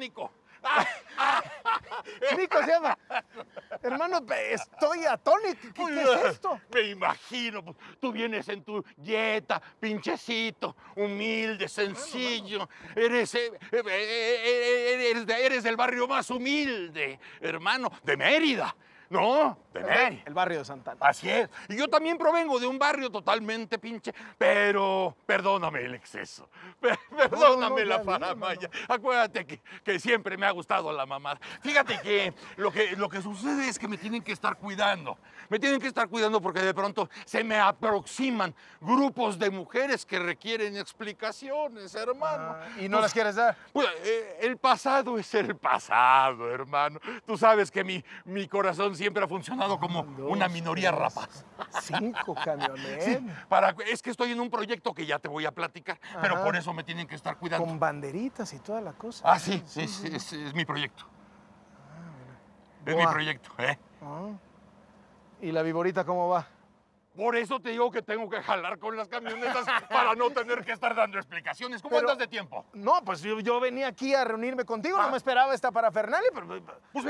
Nico. Nico se llama. Hermano, estoy atónito. ¿Qué, es esto? Me imagino, pues, tú vienes en tu dieta, pinchecito, humilde, sencillo. eres, eh, eh, eh, eres del barrio más humilde, hermano, de Mérida. No, de El barrio de Santana. Así es. Y yo también provengo de un barrio totalmente pinche, pero perdóname el exceso. Perdóname la paramaya. Acuérdate que, siempre me ha gustado la mamada. Fíjate que lo, que lo que sucede es que me tienen que estar cuidando. Me tienen que estar cuidando porque de pronto se me aproximan grupos de mujeres que requieren explicaciones, hermano. Ah, ¿Y no las quieres dar? Pues, eh, el pasado es el pasado, hermano. Tú sabes que mi, mi corazón siempre ha funcionado como ah, una minoría rapaz. Cinco camionetas. ¿eh? para, es que estoy en un proyecto que ya te voy a platicar, pero por eso me tienen que estar cuidando. Con banderitas y toda la cosa. Ah, sí, sí, es, mi proyecto. Ah, Es mi proyecto, ¿eh? Ah. ¿Y la viborita cómo va? Por eso te digo que tengo que jalar con las camionetas para no tener que estar dando explicaciones. ¿Cómo de tiempo? No, pues yo, venía aquí a reunirme contigo, no ah. me esperaba esta para Fernández. pero pues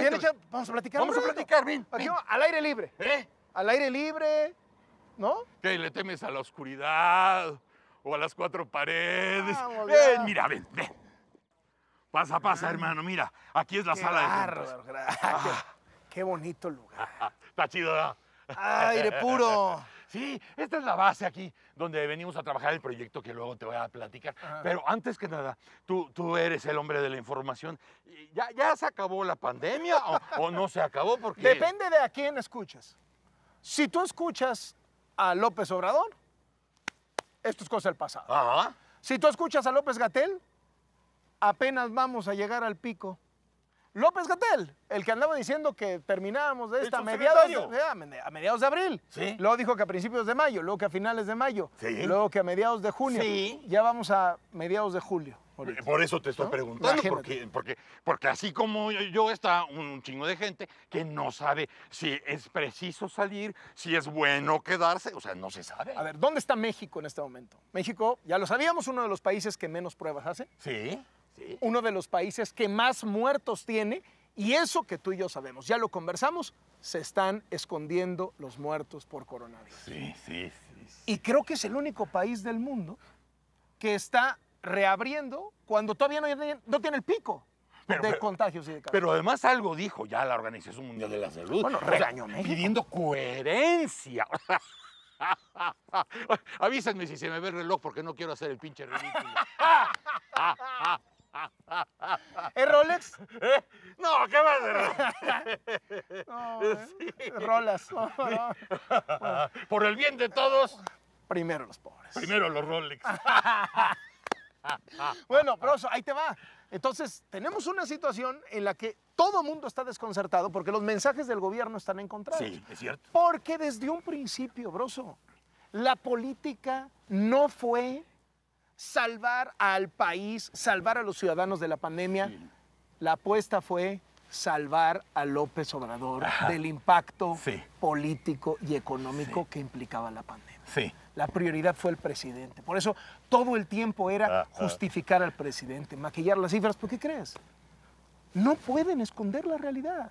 vamos a platicar. Vamos a platicar, bien. al aire libre. ¿Eh? Al aire libre, ¿no? Que le temes a la oscuridad o a las cuatro paredes. Ah, ven, mira, ven, ven. Pasa, pasa, ah. hermano, mira, aquí es la sala de Qué, qué, bonito lugar. Está chido, ¿no? Aire puro. Sí, esta es la base aquí donde venimos a trabajar el proyecto que luego te voy a platicar. Pero antes que nada, tú, tú eres el hombre de la información. ¿Ya, ya se acabó la pandemia o, no se acabó? Porque... Depende de a quién escuchas. Si tú escuchas a López Obrador, esto es cosa del pasado. Si tú escuchas a López Gatel, apenas vamos a llegar al pico López Gatel, el que andaba diciendo que terminábamos de esta a mediados de, eh, a mediados de abril. ¿Sí? Luego dijo que a principios de mayo, luego que a finales de mayo, luego que a mediados de junio. Ya vamos a mediados de julio. Eh, por eso te estoy preguntando, porque, porque, así como yo está un chingo de gente que no sabe si es preciso salir, si es bueno quedarse, o sea, no se sabe. A ver, ¿dónde está México en este momento? México, ya lo sabíamos, uno de los países que menos pruebas hace. Sí uno de los países que más muertos tiene, y eso que tú y yo sabemos, ya lo conversamos, se están escondiendo los muertos por coronavirus. Sí, sí, sí, Y creo que es el único país del mundo que está reabriendo cuando todavía no, tiene el pico. de contagios y de Pero además algo dijo ya la Organización Mundial de la Salud. Bueno, Pidiendo coherencia. Avísenme si se me ve el reloj porque no quiero hacer el pinche ridículo. ¿Es Rolex? ¿Eh? No, ¿qué va a Rolex? no, ¿eh? Rolas. Por el bien de todos. Primero los pobres. Primero los Rolex. bueno, Broso, ahí te va. Entonces, tenemos una situación en la que todo mundo está desconcertado porque los mensajes del gobierno están encontrados. Sí, es cierto. Porque desde un principio, Broso, la política no fue salvar al país, salvar a los ciudadanos de la pandemia. La apuesta fue salvar a López Obrador del impacto político y económico que implicaba la pandemia. La prioridad fue el presidente. Por eso todo el tiempo era justificar al presidente, maquillar las cifras. ¿Por qué crees? No pueden esconder la realidad.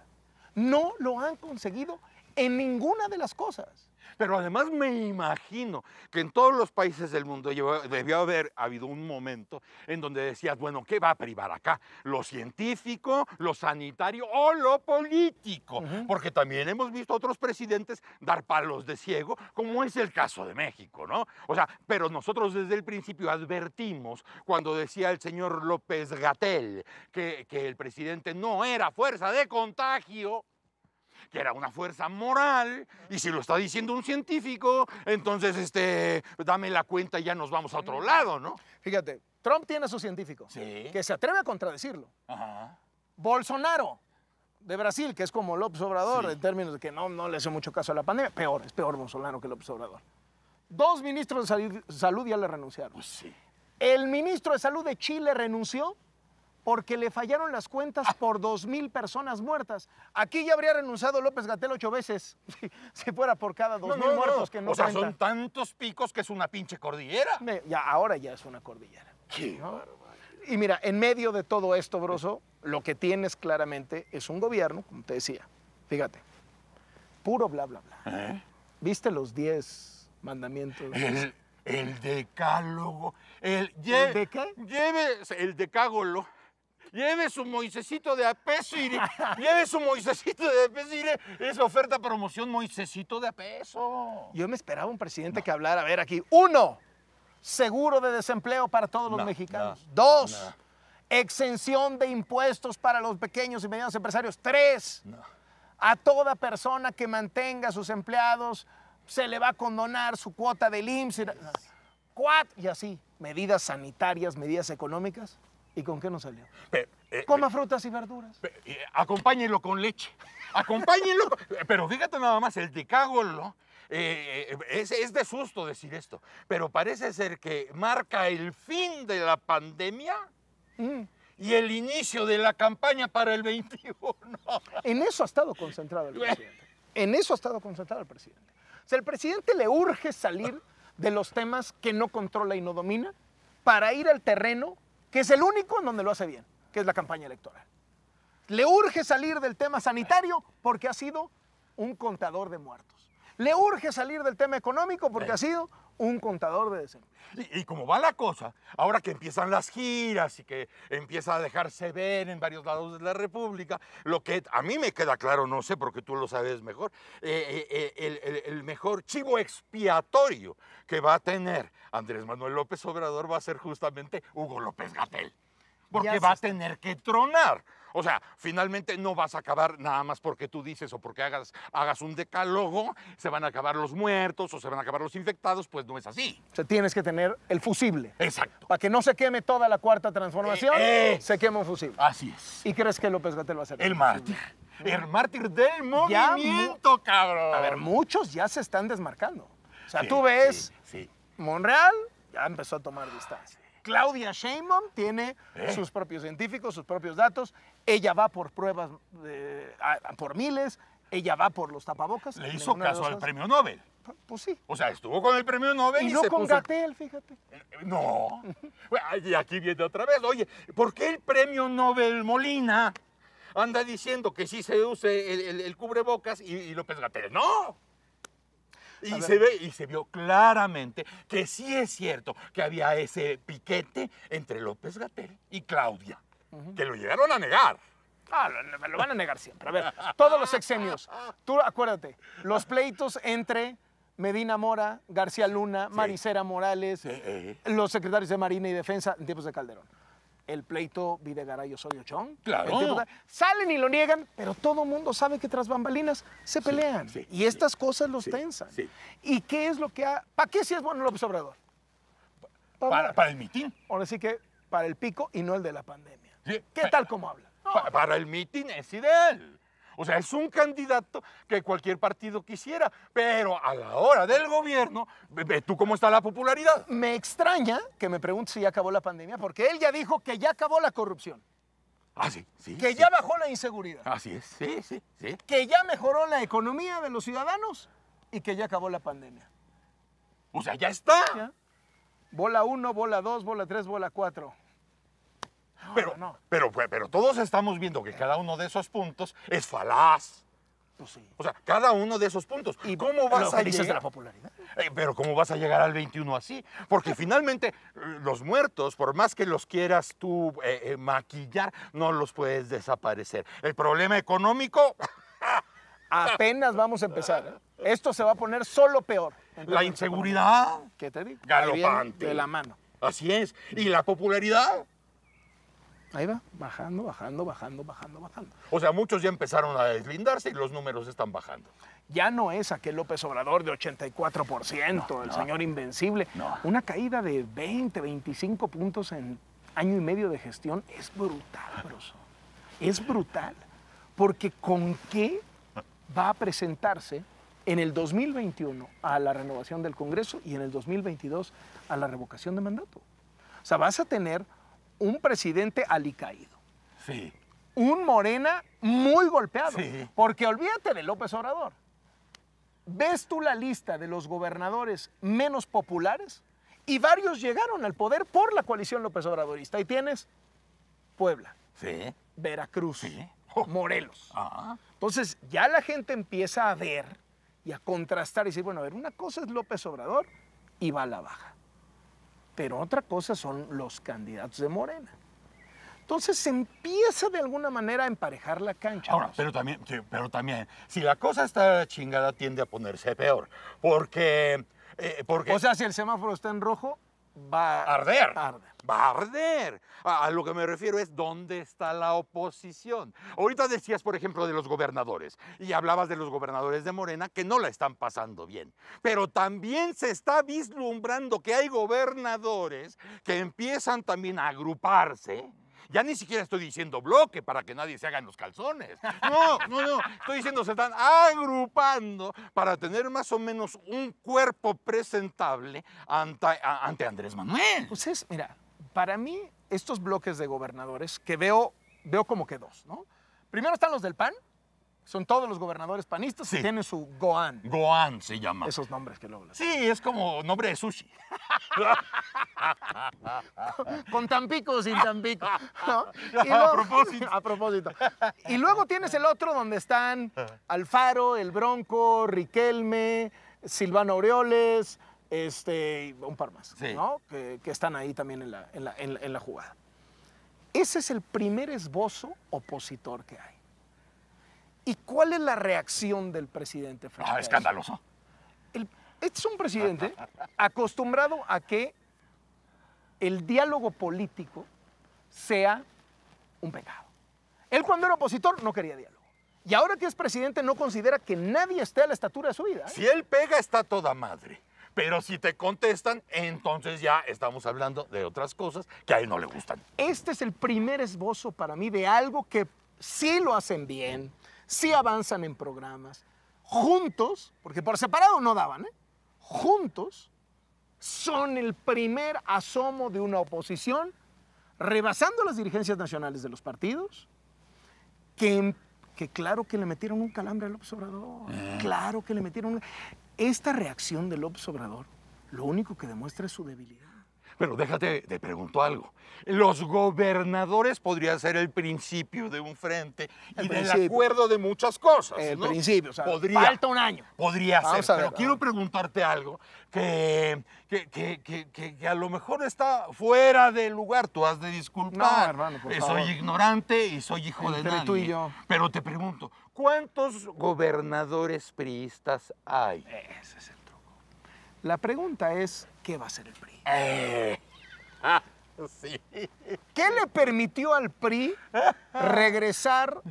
No lo han conseguido en ninguna de las cosas. Pero además me imagino que en todos los países del mundo debió haber habido un momento en donde decías, bueno, ¿qué va a privar acá? ¿Lo científico, lo sanitario o lo político? Porque también hemos visto otros presidentes dar palos de ciego, como es el caso de México, ¿no? O sea, pero nosotros desde el principio advertimos cuando decía el señor López Gatel que, que el presidente no era fuerza de contagio que era una fuerza moral, y si lo está diciendo un científico, entonces, este, dame la cuenta y ya nos vamos a otro lado, ¿no? Fíjate, Trump tiene a su científico, que se atreve a contradecirlo. Bolsonaro, de Brasil, que es como López Obrador, en términos de que no, no le hace mucho caso a la pandemia, peor, es peor Bolsonaro que López Obrador. Dos ministros de salud, ya le renunciaron. Pues El ministro de Salud de Chile renunció porque le fallaron las cuentas ah. por dos mil personas muertas. Aquí ya habría renunciado López Gatel ocho veces, si, fuera por cada dos mil muertos que no O sea, son tantos picos que es una pinche cordillera. Ya, ahora ya es una cordillera. y mira, en medio de todo esto, Broso, lo que tienes claramente es un gobierno, como te decía, fíjate, puro bla, bla, bla. ¿Eh? ¿Viste los 10 mandamientos? El, decálogo. El, de qué? Lleve el decágolo. Lleve su Moisecito de apeso y lleve su Moisecito de apeso y es oferta promoción Moisecito de a peso. Yo me esperaba un presidente que hablara, a ver aquí, uno, seguro de desempleo para todos los mexicanos. Dos, exención de impuestos para los pequeños y medianos empresarios. Tres, a toda persona que mantenga a sus empleados se le va a condonar su cuota del IMSS. Cuatro, y así, medidas sanitarias, medidas económicas. ¿Y con qué no salió? Eh, Coma eh, frutas y verduras. Eh, acompáñenlo con leche. Acompáñenlo. pero fíjate nada más, el decágolo es, es de susto decir esto, pero parece ser que marca el fin de la pandemia. Mm. y el inicio de la campaña para el 21. en eso ha estado concentrado el presidente. En eso ha estado concentrado el presidente. O sea, el presidente le urge salir de los temas que no controla y no domina para ir al terreno que es el único en donde lo hace bien, que es la campaña electoral. Le urge salir del tema sanitario porque ha sido un contador de muertos. Le urge salir del tema económico porque ha sido un contador de desempleo. Y, como va la cosa, ahora que empiezan las giras y que empieza a dejarse ver en varios lados de la República, lo que a mí me queda claro, no sé, porque tú lo sabes mejor, eh, eh, eh, el, el, mejor chivo expiatorio que va a tener Andrés Manuel López Obrador va a ser justamente Hugo López Gatel. Porque va a tener que tronar. O sea, finalmente no vas a acabar nada más porque tú dices o porque hagas, hagas un decálogo, se van a acabar los muertos o se van a acabar los infectados, pues no es así. O sea, tienes que tener el fusible. Exacto. Para que no se queme toda la cuarta transformación, eh, eh. se quema un fusible. Así es. ¿Y crees que López Gatel va a ser? El mártir. El mártir del movimiento, cabrón. A ver, muchos ya se están desmarcando. O sea, tú ves, Monreal ya empezó a tomar distancia. Claudia Sheinbaum tiene eh. sus propios científicos, sus propios datos. Ella va por pruebas por miles, ella va por los tapabocas. Le hizo caso al premio Nobel. Pues, pues sí. O sea, estuvo con el premio Nobel. Y, no con Gatel, fíjate. Eh, no. Y aquí viene otra vez. Oye, ¿por qué el premio Nobel Molina anda diciendo que sí se use el, cubrebocas y, y López Gatel? No. Y se, ve, y se vio claramente que sí es cierto que había ese piquete entre López Gatel y Claudia, que lo llegaron a negar. Ah, lo, van a negar siempre. A ver, todos los exemios. Tú acuérdate, los pleitos entre Medina Mora, García Luna, Maricera Morales, eh. los secretarios de Marina y Defensa en tiempos de Calderón el pleito Videgaray Osorio Chong. Claro. salen y lo niegan, pero todo mundo sabe que tras bambalinas se pelean. y estas cosas los tensan. ¿Y qué es lo que ha. ¿Para qué si es bueno López Obrador? Para, el mitin. Ahora sí que para el pico y no el de la pandemia. ¿Qué tal como habla? para el mitin es ideal. O sea, es un candidato que cualquier partido quisiera, pero a la hora del gobierno, ve tú cómo está la popularidad. Me extraña que me pregunte si ya acabó la pandemia, porque él ya dijo que ya acabó la corrupción. Ah, sí, sí. Que ya bajó la inseguridad. Así es, sí, sí, sí. Que ya mejoró la economía de los ciudadanos y que ya acabó la pandemia. O sea, ya está. Bola 1, bola 2, bola 3, bola 4 pero, no. pero, pero todos estamos viendo que cada uno de esos puntos es falaz. Pues o sea, cada uno de esos puntos. ¿Y cómo vas a llegar? la popularidad. Eh, pero ¿cómo vas a llegar al 21 así? Porque finalmente eh, los muertos, por más que los quieras tú eh, maquillar, no los puedes desaparecer. El problema económico... Apenas vamos a empezar. Esto se va a poner solo peor. la inseguridad. ¿Qué te digo? Galopante. De la mano. Así es. ¿Y la popularidad? Ahí va, bajando, bajando, bajando, bajando, bajando. O sea, muchos ya empezaron a deslindarse y los números están bajando. Ya no es aquel López Obrador de 84%, el señor invencible. No. Una caída de 20, 25 puntos en año y medio de gestión es brutal, broso. Es brutal. Porque con qué va a presentarse en el 2021 a la renovación del Congreso y en el 2022 a la revocación de mandato. O sea, vas a tener un presidente alicaído. Sí. Un Morena muy golpeado. Sí. Porque olvídate de López Obrador. ¿Ves tú la lista de los gobernadores menos populares? Y varios llegaron al poder por la coalición López Obradorista. Ahí tienes Puebla, sí. Veracruz, sí. Oh. Morelos. Ah. Entonces ya la gente empieza a ver y a contrastar y decir, bueno, a ver, una cosa es López Obrador y va a la baja pero otra cosa son los candidatos de Morena. Entonces se empieza de alguna manera a emparejar la cancha. Ahora, pero también, pero también, si la cosa está chingada, tiende a ponerse peor. Porque. Eh, porque... O sea, si el semáforo está en rojo, va a arder. Va a arder. a, lo que me refiero es dónde está la oposición. Ahorita decías, por ejemplo, de los gobernadores y hablabas de los gobernadores de Morena que no la están pasando bien. Pero también se está vislumbrando que hay gobernadores que empiezan también a agruparse ya ni siquiera estoy diciendo bloque para que nadie se haga en los calzones. No, no, no. Estoy diciendo se están agrupando para tener más o menos un cuerpo presentable ante, Andrés Manuel. Pues es, mira, para mí estos bloques de gobernadores que veo, veo como que dos, ¿no? Primero están los del PAN, son todos los gobernadores panistas y tiene tienen su Goan. Goan se llama. Esos nombres que luego. Sí, es como nombre de sushi. con, Tampico sin Tampico. Y a propósito. A propósito. Y luego tienes el otro donde están ah. Alfaro, El Bronco, Riquelme, Silvano Aureoles, este, un par más, Que, están ahí también en la jugada. Ese es el primer esbozo opositor que hay. ¿Y cuál es la reacción del presidente? ah, escandaloso. Este es un presidente acostumbrado a que el diálogo político sea un pecado. Él cuando era opositor no quería diálogo. Y ahora que es presidente no considera que nadie esté a la estatura de su vida. ¿eh? Si él pega está toda madre. Pero si te contestan, entonces ya estamos hablando de otras cosas que a él no le gustan. Este es el primer esbozo para mí de algo que sí lo hacen bien, sí avanzan en programas, juntos, porque por separado no daban, ¿eh? juntos son el primer asomo de una oposición rebasando las dirigencias nacionales de los partidos, que, claro que le metieron un calambre al López Obrador, eh. claro que le metieron... Esta reacción del López Obrador lo único que demuestra es su debilidad. Pero déjate, te pregunto algo. Los gobernadores podrían ser el principio de un frente y del acuerdo de muchas cosas. El principio, o sea, falta un año. Podría ser, pero quiero preguntarte algo que, a lo mejor está fuera del lugar. Tú has de disculpar. No, hermano, por eh, favor. Soy ignorante y soy hijo de nadie. Pero te pregunto, ¿cuántos gobernadores priistas hay? Ese es el truco. La pregunta es, ¿qué va a ser el PRI? ¿Qué le permitió al PRI regresar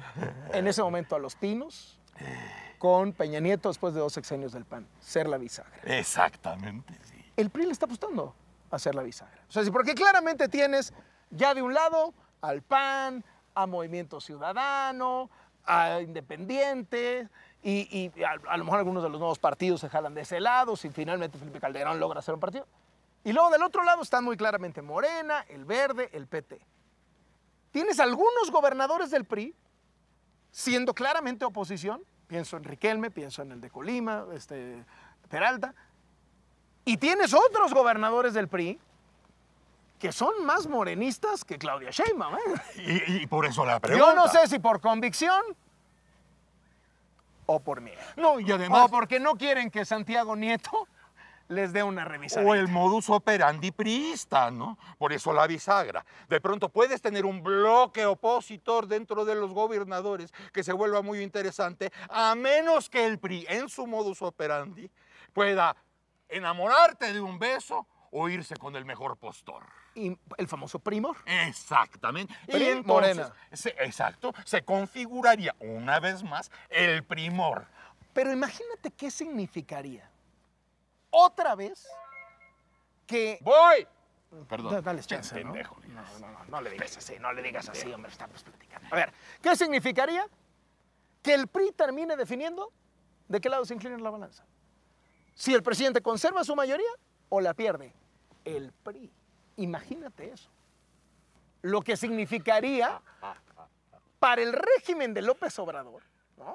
en ese momento a los pinos con Peña Nieto después de dos sexenios del PAN? Ser la bisagra. Exactamente, sí. El PRI le está apostando a ser la bisagra. O sea, porque claramente tienes ya de un lado al PAN, a Movimiento Ciudadano, a Independiente, y, a, a, lo mejor algunos de los nuevos partidos se jalan de ese lado, si finalmente Felipe Calderón logra hacer un partido. Y luego del otro lado están muy claramente Morena, el Verde, el PT. Tienes algunos gobernadores del PRI siendo claramente oposición, pienso en Riquelme, pienso en el de Colima, este, Peralta, y tienes otros gobernadores del PRI que son más morenistas que Claudia Sheinbaum. ¿eh? Y, por eso la pregunta. Yo no sé si por convicción o por miedo. No, y además... O porque no quieren que Santiago Nieto les dé una revisada. O el modus operandi priista, ¿no? Por eso la bisagra. De pronto puedes tener un bloque opositor dentro de los gobernadores que se vuelva muy interesante, a menos que el PRI, en su modus operandi, pueda enamorarte de un beso o irse con el mejor postor. Y el famoso primor. Exactamente. y Morena. exacto, se configuraría una vez más el primor. Pero imagínate qué significaría otra vez que... ¡Voy! Perdón. dale chance, ¿no? ¿no? No, no, le digas así, no le digas así, hombre, estamos platicando. A ver, ¿qué significaría que el PRI termine definiendo de qué lado se inclina la balanza? Si el presidente conserva su mayoría o la pierde. El PRI. Imagínate eso. Lo que significaría para el régimen de López Obrador, ¿no?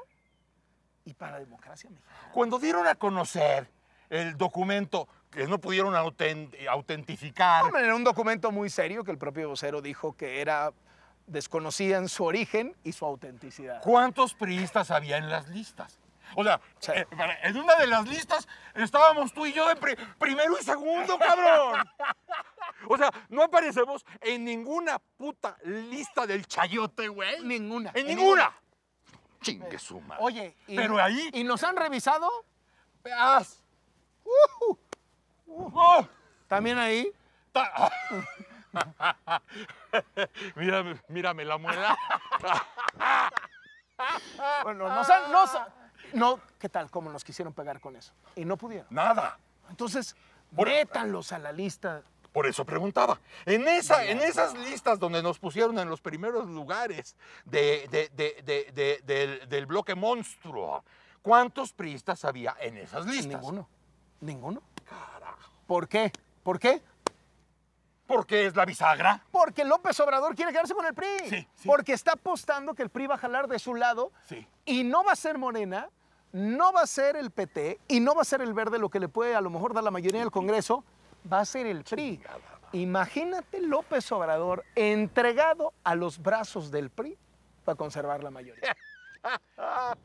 Y para la democracia mexicana. Cuando dieron a conocer el documento que no pudieron autentificar. Hombre, era un documento muy serio que el propio vocero dijo que era desconocían su origen y su autenticidad. ¿Cuántos priistas había en las listas? O sea, eh, en una de las listas estábamos tú y yo de primero y segundo, cabrón. O sea, no aparecemos en ninguna puta lista del chayote, güey. Ninguna. En, ninguna. ninguna. suma. Oye, ¿y, pero ahí. ¿Y nos han revisado? ¿También ahí? mírame, la muela. bueno, no, ¿qué tal? ¿Cómo nos quisieron pegar con eso? Y no pudieron. Nada. Entonces, por, a la lista. Por eso preguntaba. En, esa, en pues. esas listas donde nos pusieron en los primeros lugares de, del, del bloque monstruo, ¿cuántos priistas había en esas listas? Ninguno. Ninguno. Carajo. ¿Por qué? ¿Por qué? Porque es la bisagra. Porque López Obrador quiere quedarse con el PRI. Porque está apostando que el PRI va a jalar de su lado. Y no va a ser Morena, no va a ser el PT y no va a ser el Verde lo que le puede a lo mejor dar la mayoría del Congreso. Va a ser el PRI. Imagínate López Obrador entregado a los brazos del PRI para conservar la mayoría.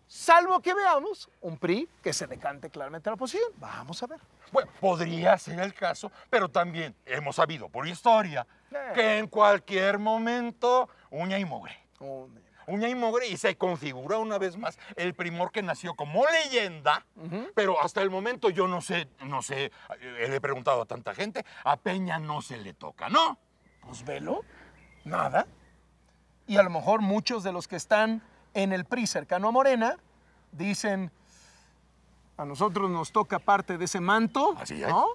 Salvo que veamos un PRI que se decante claramente a la oposición. Vamos a ver. Bueno, podría ser el caso, pero también hemos sabido por historia eh. que en cualquier momento uña y mogre. uña y mogre y se configura una vez más el primor que nació como leyenda, pero hasta el momento yo no sé, no sé, eh, le he preguntado a tanta gente, a Peña no se le toca, ¿no? Pues velo, nada. Y a lo mejor muchos de los que están en el PRI cercano a Morena, dicen, a nosotros nos toca parte de ese manto, Así ¿no?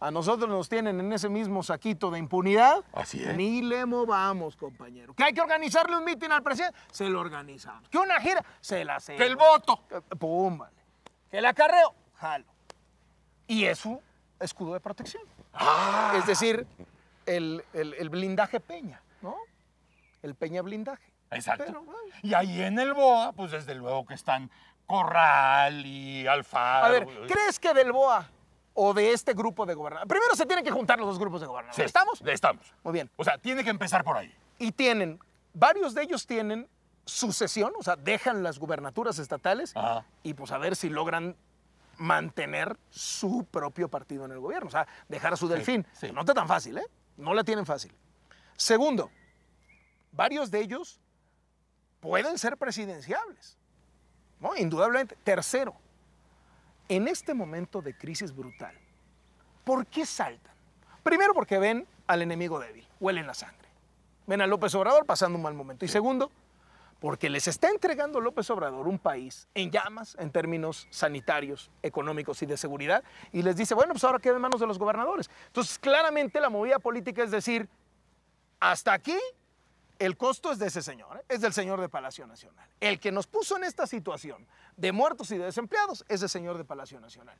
A nosotros nos tienen en ese mismo saquito de impunidad. Así es. Ni le movamos, compañero. Que hay que organizarle un meeting al presidente, se lo organizamos. Que una gira, se la hace. Que el voto. Pum, Que el acarreo, jalo. Y es escudo de protección. Ah. Es decir, el, el blindaje peña, ¿no? El peña blindaje. Exacto. y ahí en el BOA, pues desde luego que están Corral y Alfaro. A ver, ¿crees que del BOA o de este grupo de gobernadores? Primero se tienen que juntar los dos grupos de gobernadores. estamos ¿Estamos? Estamos. Muy bien. O sea, tiene que empezar por ahí. Y tienen, varios de ellos tienen sucesión, o sea, dejan las gubernaturas estatales y pues a ver si logran mantener su propio partido en el gobierno, o sea, dejar a su delfín. No está tan fácil, ¿eh? No la tienen fácil. Segundo, varios de ellos pueden ser presidenciables. ¿no? Indudablemente. Tercero, en este momento de crisis brutal, ¿por qué saltan? Primero porque ven al enemigo débil, huelen la sangre. Ven a López Obrador pasando un mal momento. Y segundo, porque les está entregando López Obrador un país en llamas en términos sanitarios, económicos y de seguridad, y les dice, bueno, pues ahora queda en manos de los gobernadores. Entonces, claramente la movida política es decir, hasta aquí el costo es de ese señor, ¿eh? es del señor de Palacio Nacional. El que nos puso en esta situación de muertos y de desempleados es el señor de Palacio Nacional.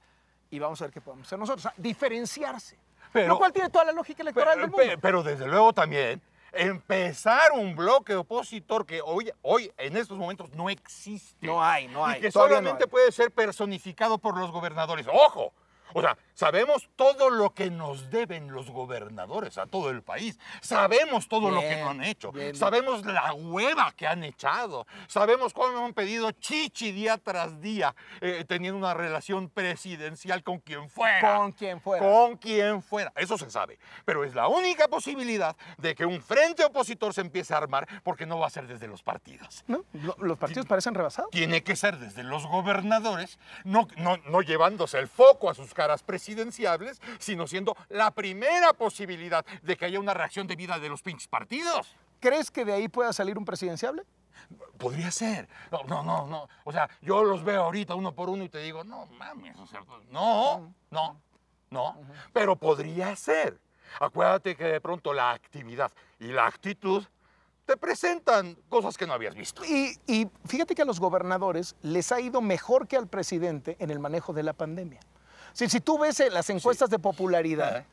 Y vamos a ver qué podemos hacer nosotros, diferenciarse. lo cual tiene toda la lógica electoral pero, del mundo. Pero, desde luego también empezar un bloque opositor que hoy, hoy en estos momentos no existe. No hay, no hay. que solamente puede ser personificado por los gobernadores. ¡Ojo! O sea, sabemos todo lo que nos deben los gobernadores a todo el país. Sabemos todo lo que no han hecho. Sabemos la hueva que han echado. Sabemos cómo han pedido chichi día tras día, eh, teniendo una relación presidencial con quien fuera. Con quien fuera. Con quien fuera. Eso se sabe. Pero es la única posibilidad de que un frente opositor se empiece a armar porque no va a ser desde los partidos. los partidos parecen rebasados. Tiene que ser desde los gobernadores, no, no, no llevándose el foco a sus caras presidenciables, sino siendo la primera posibilidad de que haya una reacción debida de los pinches partidos. ¿Crees que de ahí pueda salir un presidenciable? Podría ser. No, no, no, no. O sea, yo los veo ahorita uno por uno y te digo, no mames, es cierto? no, no, no. Pero podría ser. Acuérdate que de pronto la actividad y la actitud te presentan cosas que no habías visto. Y, y fíjate que a los gobernadores les ha ido mejor que al presidente en el manejo de la pandemia. Si, tú ves eh, las encuestas de popularidad,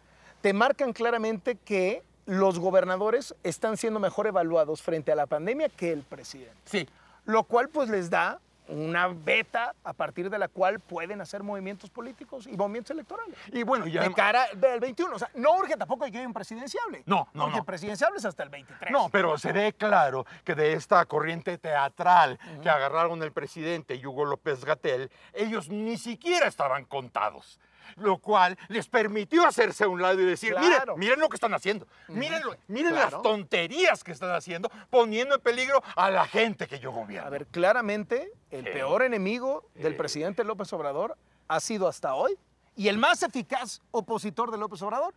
te marcan claramente que los gobernadores están siendo mejor evaluados frente a la pandemia que el presidente. Sí. Lo cual pues les da una beta a partir de la cual pueden hacer movimientos políticos y movimientos electorales. Y bueno, ya... De cara del 21. O sea, no urge tampoco que un presidenciable. No, no, Porque no. presidenciable es hasta el 23. No, pero se dé claro que de esta corriente teatral que agarraron el presidente Hugo López Gatel, ellos ni siquiera estaban contados lo cual les permitió hacerse a un lado y decir, miren, lo que están haciendo, miren, las tonterías que están haciendo, poniendo en peligro a la gente que yo gobierno. A ver, claramente el peor enemigo del presidente López Obrador ha sido hasta hoy y el más eficaz opositor de López Obrador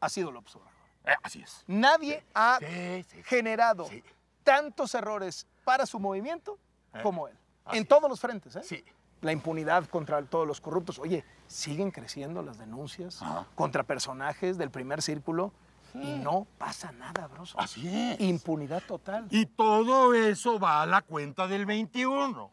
ha sido López Obrador. Eh, así es. Nadie ha generado tantos errores para su movimiento eh. como él. en todos los frentes. ¿eh? Sí la impunidad contra todos los corruptos. Oye, siguen creciendo las denuncias contra personajes del primer círculo y no pasa nada, broso. Así es. Impunidad total. Y todo eso va a la cuenta del 21.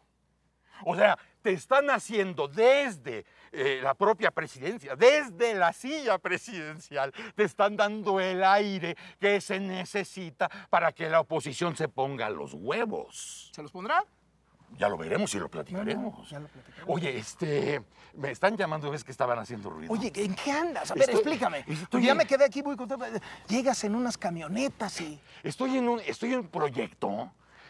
O sea, te están haciendo desde eh, la propia presidencia, desde la silla presidencial, te están dando el aire que se necesita para que la oposición se ponga los huevos. ¿Se los pondrá? Ya lo veremos y lo platicaremos. Oye, este, me están llamando, ves que estaban haciendo ruido. Oye, ¿en qué andas? A ver, explícame. ya me quedé aquí muy contento. Llegas en unas camionetas y... Estoy en un, estoy en un proyecto,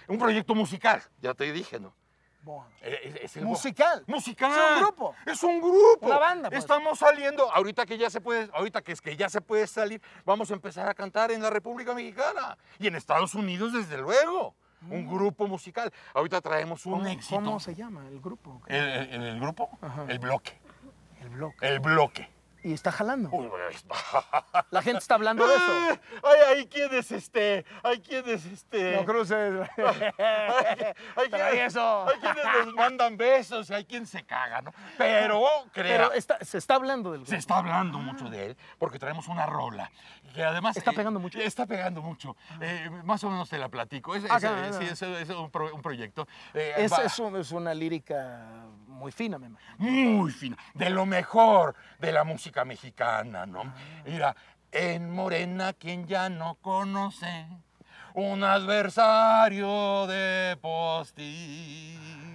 un proyecto musical, ya te dije, ¿no? Bueno. Eh, es, musical. Musical. Es un grupo. Es un grupo. la banda. Pues. Estamos saliendo. Ahorita que ya se puede, ahorita que es que ya se puede salir, vamos a empezar a cantar en la República Mexicana y en Estados Unidos desde luego un ah. grupo musical. Ahorita traemos un éxito. ¿Cómo se llama el grupo? ¿El, el, grupo? El bloque. El bloque. El bloque. Y está jalando. la gente está hablando de eso. Ay, hay quienes, este, hay quienes, este... No cruces. Hay, quienes, hay quienes nos mandan besos, hay quien se caga, ¿no? Pero, creo Pero se está hablando del grupo. Se está hablando mucho de él, porque traemos una rola además... Está eh, pegando mucho. Está pegando mucho. Eh, más o menos te la platico. Es, ah, un, proyecto. Eh, es, una lírica muy fina, me imagino. Muy fina. De lo mejor de la música mexicana, ¿no? Ah. Mira, en Morena, quien ya no conoce, un adversario de posti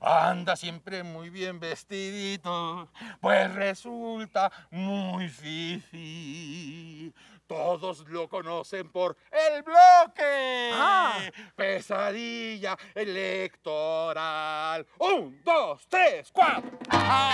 anda siempre muy bien vestidito, pues resulta muy difícil. Todos lo conocen por el bloque. Ah. Pesadilla electoral. Un, dos, tres, cuatro. ¡Ah,